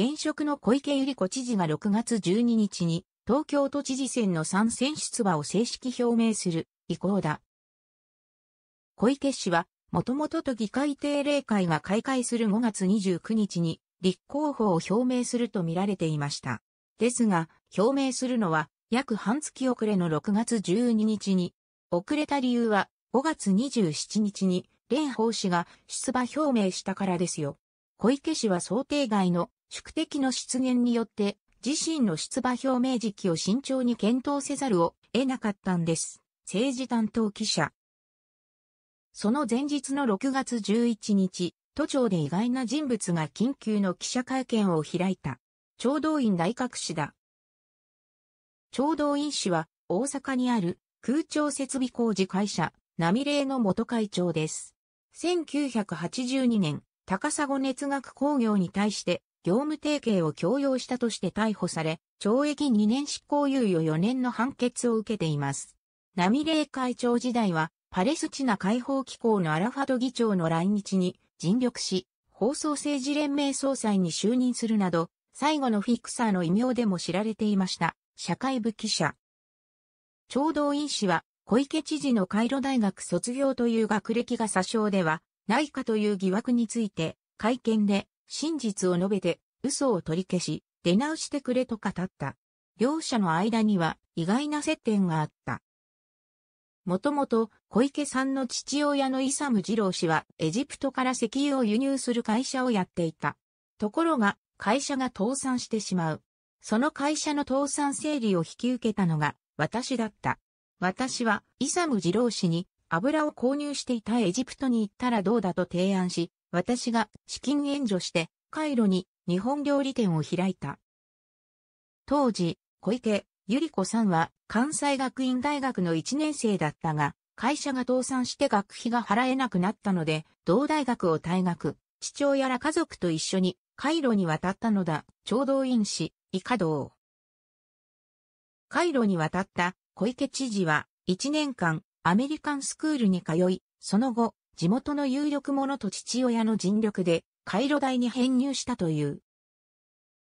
現職の小池百合子知事が6月12日に東京都知事選の参戦出馬を正式表明する意向だ。小池氏は、もともと都議会定例会が開会する5月29日に立候補を表明するとみられていました。ですが、表明するのは約半月遅れの6月12日に、遅れた理由は5月27日に蓮舫氏が出馬表明したからですよ。小池氏は想定外の宿敵の出現によって、自身の出馬表明時期を慎重に検討せざるを得なかったんです。政治担当記者。その前日の6月11日、都庁で意外な人物が緊急の記者会見を開いた。調道院内閣市だ。調道院市は大阪にある空調設備工事会社、ナミレイの元会長です。1982年、高砂熱学工業に対して業務提携を強要したとして逮捕され、懲役2年執行猶予4年の判決を受けています。ナミレー会長時代は、パレスチナ解放機構のアラファド議長の来日に尽力し、放送政治連盟総裁に就任するなど、最後のフィクサーの異名でも知られていました。社会部記者。聴導院氏は、小池知事のカイロ大学卒業という学歴が詐称ではないかという疑惑について、会見で真実を述べて、嘘を取り消し、出直してくれと語った。両者の間には意外な接点があった。もともと小池さんの父親のイサム二郎氏はエジプトから石油を輸入する会社をやっていた。ところが会社が倒産してしまう。その会社の倒産整理を引き受けたのが私だった。私はイサム二郎氏に油を購入していたエジプトに行ったらどうだと提案し、私が資金援助してカイロに日本料理店を開いた。当時、小池、百合子さんは関西学院大学の1年生だったが、会社が倒産して学費が払えなくなったので、同大学を退学、父親ら家族と一緒にカイロに渡ったのだ、聴導院士、以下道。イロに渡った小池知事は、1年間、アメリカンスクールに通い、その後、地元の有力者と父親の尽力で、回路ロに編入したという。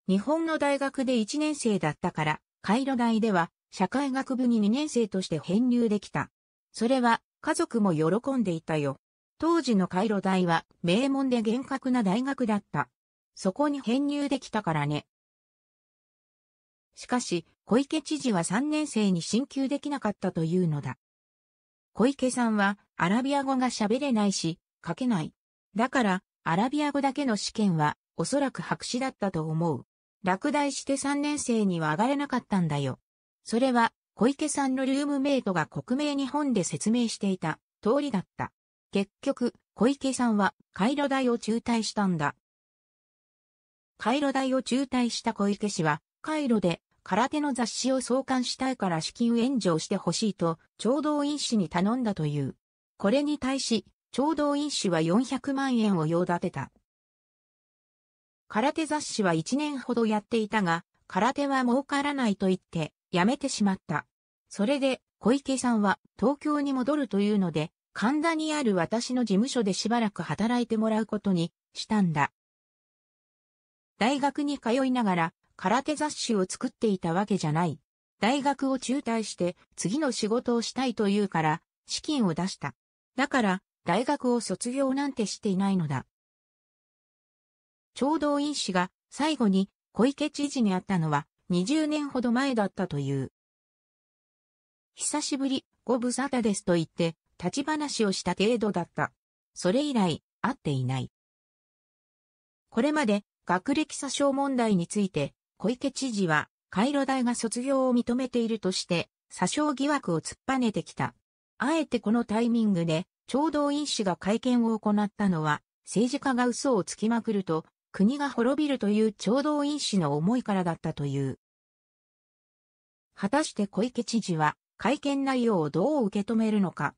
日本の大学で1年生だったから、カイロ大では社会学部に2年生として編入できた。それは家族も喜んでいたよ。当時のカイロ大は名門で厳格な大学だった。そこに編入できたからね。しかし、小池知事は3年生に進級できなかったというのだ。小池さんはアラビア語が喋れないし、書けない。だから、アラビア語だけの試験は、おそらく白紙だったと思う。落第して3年生には上がれなかったんだよ。それは、小池さんのルームメイトが国名日本で説明していた通りだった。結局、小池さんは、カイロ大を中退したんだ。カイロ大を中退した小池氏は、カイロで空手の雑誌を創刊したいから資金援助をしてほしいと、ちょうど院士に頼んだという。これに対し、うど院士は400万円を用立てた。空手雑誌は1年ほどやっていたが、空手は儲からないと言って、辞めてしまった。それで、小池さんは東京に戻るというので、神田にある私の事務所でしばらく働いてもらうことにしたんだ。大学に通いながら空手雑誌を作っていたわけじゃない。大学を中退して次の仕事をしたいというから資金を出した。だから大学を卒業なんてしていないのだ。うど院士が最後に小池知事に会ったのは20年ほど前だったという。久しぶり、ご無沙汰ですと言って立ち話をした程度だった。それ以来、会っていない。これまで学歴詐称問題について小池知事はカイロ大が卒業を認めているとして詐称疑惑を突っぱねてきた。あえてこのタイミングで聴導院氏が会見を行ったのは、政治家が嘘をつきまくると、国が滅びるという聴導院氏の思いからだったという。果たして小池知事は、会見内容をどう受け止めるのか。